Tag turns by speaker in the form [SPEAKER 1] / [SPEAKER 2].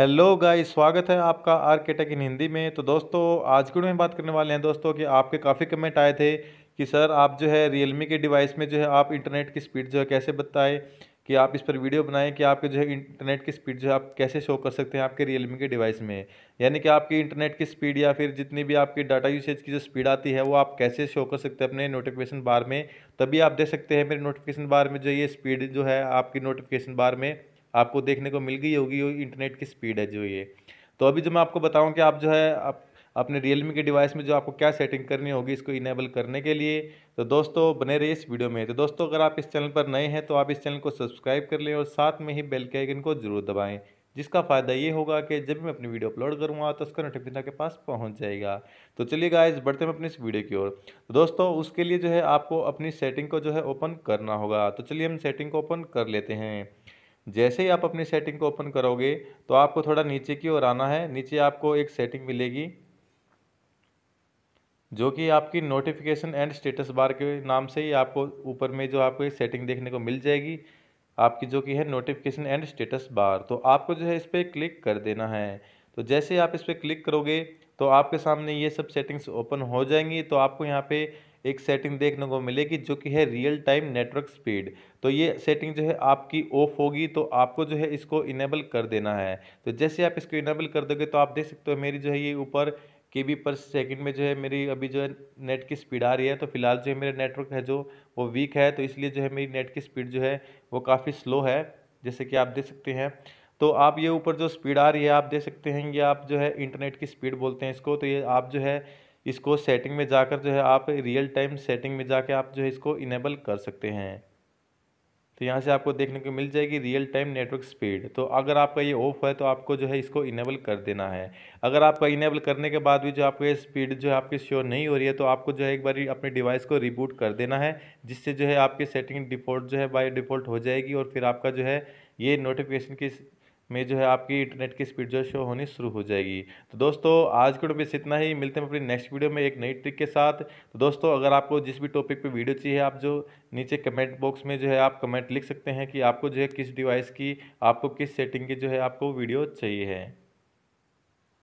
[SPEAKER 1] hello guys स्वागत है आपका आर के टेक इन हिंदी में तो दोस्तों आज के में बात करने वाले हैं दोस्तों कि आपके काफ़ी कमेंट आए थे कि सर आप जो है रियलमी के डिवाइस में जो है आप इंटरनेट की स्पीड जो है कैसे बताएं कि आप इस पर वीडियो बनाएं कि आपके जो है इंटरनेट की स्पीड जो है आप कैसे शो कर सकते हैं आपके रियलमी के डिवाइस में यानी कि आपकी इंटरनेट की स्पीड या फिर जितनी भी आपकी डाटा यूसेज की जो स्पीड आती है वो आप कैसे शो कर सकते हैं अपने नोटिफिकेशन बार में तभी आप दे सकते हैं मेरे नोटिफिकेशन बार में जो ये स्पीड जो है आपकी नोटिफिकेशन बार में आपको देखने को मिल गई होगी इंटरनेट की स्पीड है जो ये तो अभी जो मैं आपको बताऊँ कि आप जो है आप अपने रियलमी के डिवाइस में जो आपको क्या सेटिंग करनी होगी इसको इनेबल करने के लिए तो दोस्तों बने रहिए इस वीडियो में तो दोस्तों अगर आप इस चैनल पर नए हैं तो आप इस चैनल को सब्सक्राइब कर लें और साथ में ही बेल के आइकन को जरूर दबाएं जिसका फ़ायदा ये होगा कि जब मैं अपनी वीडियो अपलोड करूँगा तो उसका नोटिफिकेशन के पास पहुँच जाएगा तो चलिए गाइस बढ़ते हैं अपनी इस वीडियो की ओर तो दोस्तों उसके लिए जो है आपको अपनी सेटिंग को जो है ओपन करना होगा तो चलिए हम सेटिंग को ओपन कर लेते हैं जैसे ही आप अपनी सेटिंग को ओपन करोगे तो आपको थोड़ा नीचे की ओर आना है नीचे आपको एक सेटिंग मिलेगी जो कि आपकी नोटिफिकेशन एंड स्टेटस बार के नाम से ही आपको ऊपर में जो आपको एक सेटिंग देखने को मिल जाएगी आपकी जो कि है नोटिफिकेशन एंड स्टेटस बार तो आपको जो है इस पर क्लिक कर देना है तो जैसे आप इस पर क्लिक करोगे तो आपके सामने ये सब सेटिंग्स ओपन हो जाएंगी तो आपको यहाँ पे एक सेटिंग देखने को मिलेगी जो कि है रियल टाइम नेटवर्क स्पीड तो ये सेटिंग जो है आपकी ऑफ होगी तो आपको जो है इसको इनेबल कर देना है तो जैसे आप इसको इनेबल कर दोगे तो आप देख सकते हो मेरी जो है ये ऊपर के बी पर सेकंड में जो है मेरी अभी जो है नेट की स्पीड आ रही है तो फिलहाल जो है मेरा नेटवर्क है जो वो वीक है तो इसलिए जो है मेरी नेट की स्पीड जो है वो काफ़ी स्लो है जैसे कि आप देख सकते हैं तो आप ये ऊपर जो स्पीड आ रही है आप दे सकते हैं ये आप जो है इंटरनेट की स्पीड बोलते हैं इसको तो ये आप जो है इसको सेटिंग में जाकर जो है आप रियल टाइम सेटिंग में जाकर आप जो है इसको इनेबल कर सकते हैं तो यहाँ से आपको देखने को मिल जाएगी रियल टाइम नेटवर्क स्पीड तो अगर आपका ये ऑफ है तो आपको जो है इसको इनेबल कर देना है अगर आपका इनेबल करने के बाद भी जो आपको ये स्पीड जो है आपकी श्योर नहीं हो रही है तो आपको जो है एक बार अपने डिवाइस को रिबूट कर देना है जिससे जो है आपकी सेटिंग डिफ़ॉल्ट जो है बाई डिफ़ॉल्ट हो जाएगी और फिर आपका जो है ये नोटिफिकेशन की में जो है आपकी इंटरनेट की स्पीड जो शो होनी शुरू हो जाएगी तो दोस्तों आज के टॉपिक इतना ही मिलते हैं अपनी नेक्स्ट वीडियो में एक नई ट्रिक के साथ तो दोस्तों अगर आपको जिस भी टॉपिक पे वीडियो चाहिए आप जो नीचे कमेंट बॉक्स में जो है आप कमेंट लिख सकते हैं कि आपको जो है किस डिवाइस की आपको किस सेटिंग की जो है आपको वीडियो चाहिए है